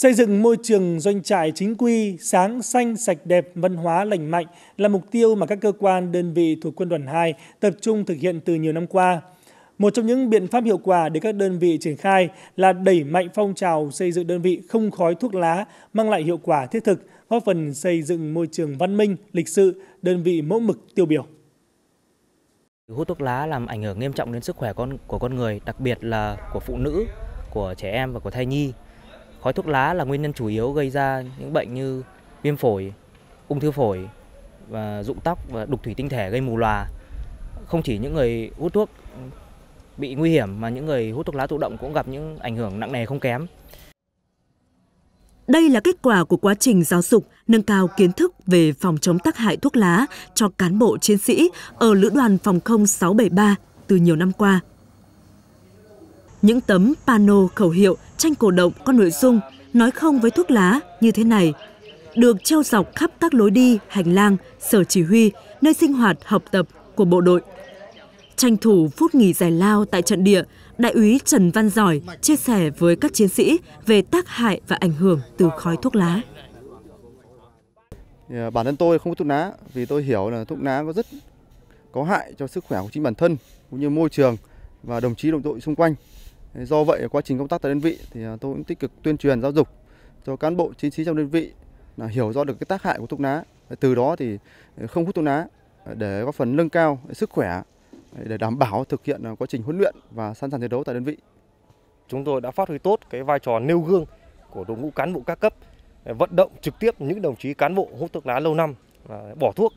Xây dựng môi trường doanh trại chính quy, sáng, xanh, sạch đẹp, văn hóa lành mạnh là mục tiêu mà các cơ quan, đơn vị thuộc quân đoàn 2 tập trung thực hiện từ nhiều năm qua. Một trong những biện pháp hiệu quả để các đơn vị triển khai là đẩy mạnh phong trào xây dựng đơn vị không khói thuốc lá, mang lại hiệu quả thiết thực, góp phần xây dựng môi trường văn minh, lịch sự, đơn vị mẫu mực tiêu biểu. Hút thuốc lá làm ảnh hưởng nghiêm trọng đến sức khỏe con của con người, đặc biệt là của phụ nữ, của trẻ em và của thai nhi. Khói thuốc lá là nguyên nhân chủ yếu gây ra những bệnh như viêm phổi, ung thư phổi và rụng tóc và đục thủy tinh thể gây mù lòa. Không chỉ những người hút thuốc bị nguy hiểm mà những người hút thuốc lá thụ động cũng gặp những ảnh hưởng nặng nề không kém. Đây là kết quả của quá trình giáo dục, nâng cao kiến thức về phòng chống tác hại thuốc lá cho cán bộ chiến sĩ ở Lữ đoàn Phòng không 673 từ nhiều năm qua. Những tấm pano khẩu hiệu, tranh cổ động có nội dung nói không với thuốc lá như thế này được treo dọc khắp các lối đi, hành lang, sở chỉ huy, nơi sinh hoạt, học tập của bộ đội. Tranh thủ phút nghỉ giải lao tại trận địa, Đại úy Trần Văn Giỏi chia sẻ với các chiến sĩ về tác hại và ảnh hưởng từ khói thuốc lá. À, bản thân tôi không hút thuốc lá vì tôi hiểu là thuốc lá có rất có hại cho sức khỏe của chính bản thân cũng như môi trường và đồng chí đồng đội xung quanh. Do vậy quá trình công tác tại đơn vị thì à, tôi cũng tích cực tuyên truyền giáo dục cho cán bộ chiến sĩ trong đơn vị là hiểu rõ được cái tác hại của thuốc lá. Từ đó thì à, không hút thuốc lá à, để góp phần nâng cao sức khỏe để đảm bảo thực hiện quá trình huấn luyện và sẵn sàng chiến đấu tại đơn vị. Chúng tôi đã phát huy tốt cái vai trò nêu gương của đội ngũ cán bộ các cấp vận động trực tiếp những đồng chí cán bộ hút thuốc lá lâu năm bỏ thuốc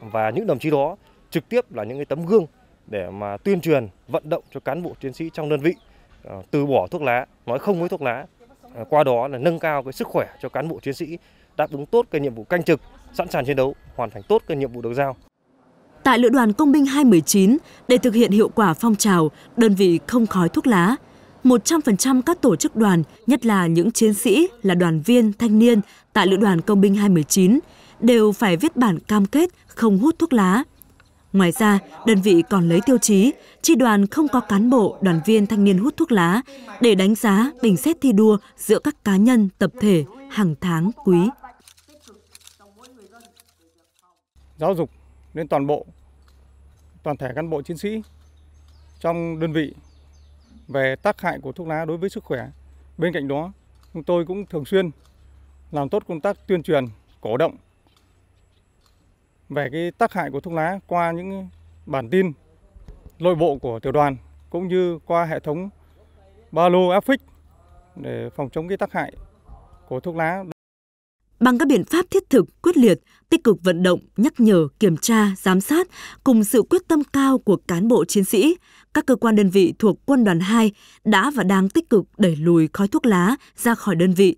và những đồng chí đó trực tiếp là những cái tấm gương để mà tuyên truyền vận động cho cán bộ chiến sĩ trong đơn vị Ờ, từ bỏ thuốc lá, nói không với thuốc lá. Ờ, qua đó là nâng cao cái sức khỏe cho cán bộ chiến sĩ đáp ứng tốt cái nhiệm vụ canh trực, sẵn sàng chiến đấu, hoàn thành tốt cái nhiệm vụ được giao. Tại Lữ đoàn Công binh 219, để thực hiện hiệu quả phong trào đơn vị không khói thuốc lá, 100% các tổ chức đoàn, nhất là những chiến sĩ là đoàn viên, thanh niên tại Lữ đoàn Công binh 219 đều phải viết bản cam kết không hút thuốc lá. Ngoài ra, đơn vị còn lấy tiêu chí tri đoàn không có cán bộ, đoàn viên thanh niên hút thuốc lá để đánh giá, bình xét thi đua giữa các cá nhân, tập thể hàng tháng quý. Giáo dục đến toàn bộ toàn thể cán bộ chiến sĩ trong đơn vị về tác hại của thuốc lá đối với sức khỏe. Bên cạnh đó, chúng tôi cũng thường xuyên làm tốt công tác tuyên truyền, cổ động về cái tác hại của thuốc lá qua những bản tin nội bộ của tiểu đoàn cũng như qua hệ thống ba lô áp phích để phòng chống cái tác hại của thuốc lá. Bằng các biện pháp thiết thực, quyết liệt, tích cực vận động, nhắc nhở, kiểm tra, giám sát cùng sự quyết tâm cao của cán bộ chiến sĩ, các cơ quan đơn vị thuộc quân đoàn 2 đã và đang tích cực đẩy lùi khói thuốc lá ra khỏi đơn vị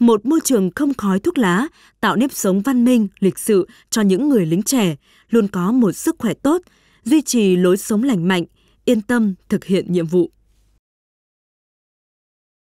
một môi trường không khói thuốc lá, tạo nếp sống văn minh, lịch sự cho những người lính trẻ, luôn có một sức khỏe tốt, duy trì lối sống lành mạnh, yên tâm thực hiện nhiệm vụ.